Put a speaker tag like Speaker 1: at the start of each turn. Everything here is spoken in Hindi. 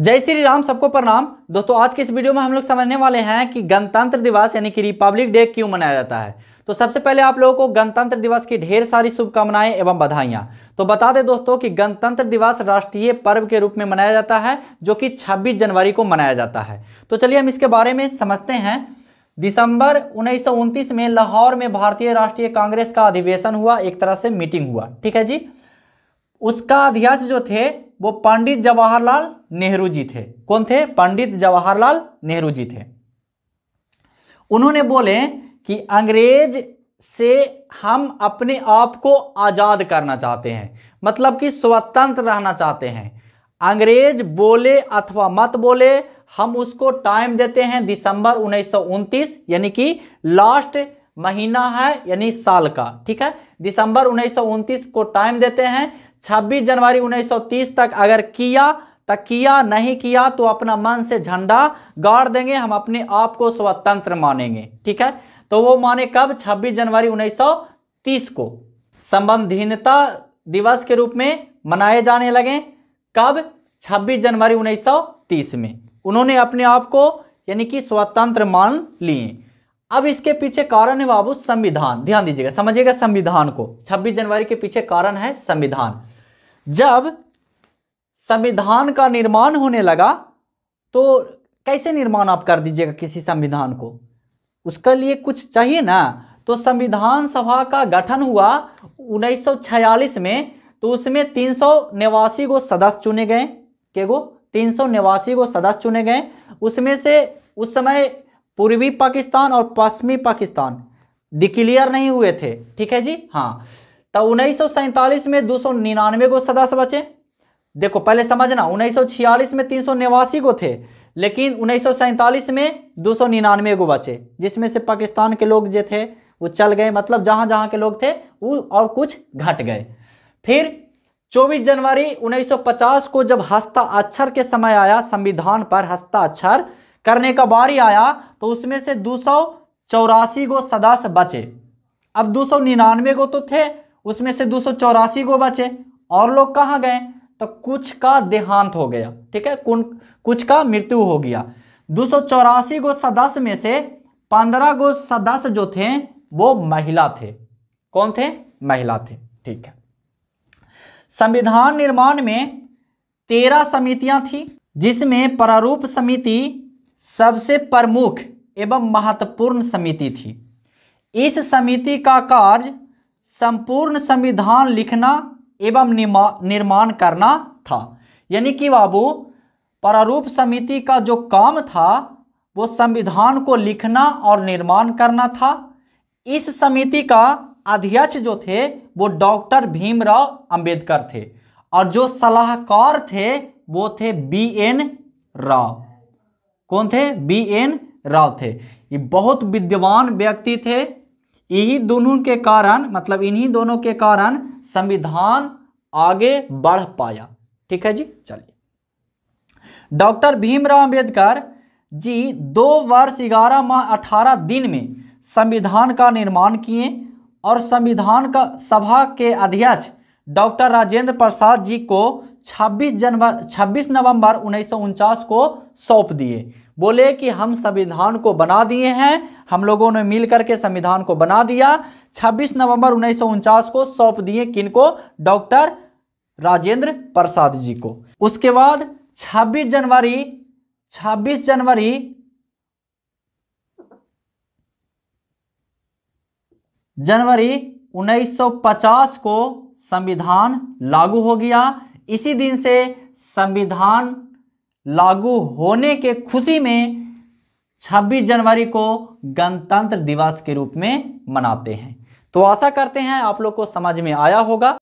Speaker 1: जय श्री राम सबको प्रणाम दोस्तों आज के इस वीडियो में हम लोग समझने वाले हैं कि गणतंत्र दिवस यानी कि रिपब्लिक डे क्यों मनाया जाता है तो सबसे पहले आप लोगों को गणतंत्र दिवस की ढेर सारी शुभकामनाएं एवं बधाइयां तो बता दें दोस्तों कि गणतंत्र दिवस राष्ट्रीय पर्व के रूप में मनाया जाता है जो कि छब्बीस जनवरी को मनाया जाता है तो चलिए हम इसके बारे में समझते हैं दिसंबर उन्नीस में लाहौर में भारतीय राष्ट्रीय कांग्रेस का अधिवेशन हुआ एक तरह से मीटिंग हुआ ठीक है जी उसका अध्यक्ष जो थे वो पंडित जवाहरलाल नेहरू जी थे कौन थे पंडित जवाहरलाल नेहरू जी थे उन्होंने बोले कि अंग्रेज से हम अपने आप को आज़ाद करना चाहते हैं मतलब कि स्वतंत्र रहना चाहते हैं अंग्रेज बोले अथवा मत बोले हम उसको टाइम देते हैं दिसंबर उन्नीस यानी कि लास्ट महीना है यानी साल का ठीक है दिसंबर उन्नीस को टाइम देते हैं 26 जनवरी 1930 तक अगर किया तक किया नहीं किया तो अपना मन से झंडा गाड़ देंगे हम अपने आप को स्वतंत्र मानेंगे ठीक है तो वो माने कब 26 जनवरी 1930 को संबंधीनता दिवस के रूप में मनाए जाने लगे कब 26 जनवरी 1930 में उन्होंने अपने आप को यानी कि स्वतंत्र मान लिए अब इसके पीछे कारण है बाबू संविधान ध्यान दीजिएगा समझिएगा संविधान को 26 जनवरी के पीछे कारण है संविधान जब संविधान का निर्माण होने लगा तो कैसे निर्माण आप कर दीजिएगा किसी संविधान को उसके लिए कुछ चाहिए ना तो संविधान सभा का गठन हुआ 1946 में तो उसमें तीन सौ निवासी गो सदस्य चुने गए के गो तीन सौ निवासी गो सदस्य चुने गए उसमें से उस समय पूर्वी पाकिस्तान और पश्चिमी पाकिस्तान डिक्लियर नहीं हुए थे ठीक है जी हाँ तो उन्नीस में दो सौ गो सदस्य बचे देखो पहले समझना उन्नीस में तीन सौ निवासी गो थे लेकिन उन्नीस में दो गो बचे जिसमें से पाकिस्तान के लोग जो थे वो चल गए मतलब जहां जहां के लोग थे वो और कुछ घट गए फिर 24 जनवरी 1950 को जब हस्ताक्षर के समय आया संविधान पर हस्ताक्षर करने का बारी आया तो उसमें से दो गो सदस्य बचे अब दो गो तो थे उसमें से दो को बचे और लोग कहाँ गए तो कुछ का देहांत हो गया ठीक है कुछ का मृत्यु हो गया दो गो सदस्य में से पंद्रह गो सदस्य जो थे वो महिला थे कौन थे महिला थे ठीक है संविधान निर्माण में तेरह समितियां थी जिसमें प्रारूप समिति सबसे प्रमुख एवं महत्वपूर्ण समिति थी इस समिति का कार्य संपूर्ण संविधान लिखना एवं निर्माण करना था यानी कि बाबू परारूप समिति का जो काम था वो संविधान को लिखना और निर्माण करना था इस समिति का अध्यक्ष जो थे वो डॉक्टर भीमराव अंबेडकर थे और जो सलाहकार थे वो थे बी एन राव कौन थे बी एन राव थे ये बहुत विद्वान व्यक्ति थे यही दोनों के कारण मतलब इन्हीं दोनों के कारण संविधान आगे बढ़ पाया ठीक है जी चलिए डॉक्टर भीमराव अंबेडकर जी दो वर्ष ग्यारह माह अठारह दिन में संविधान का निर्माण किए और संविधान का सभा के अध्यक्ष डॉक्टर राजेंद्र प्रसाद जी को 26 जनवरी 26 नवंबर उन्नीस को सौंप दिए बोले कि हम संविधान को बना दिए हैं हम लोगों ने मिलकर के संविधान को बना दिया 26 नवंबर उन्नीस को सौंप दिए किनको डॉक्टर राजेंद्र प्रसाद जी को उसके बाद 26 जनवरी 26 जनवरी 26 जनवरी 1950 को संविधान लागू हो गया इसी दिन से संविधान लागू होने के खुशी में 26 जनवरी को गणतंत्र दिवस के रूप में मनाते हैं तो आशा करते हैं आप लोग को समझ में आया होगा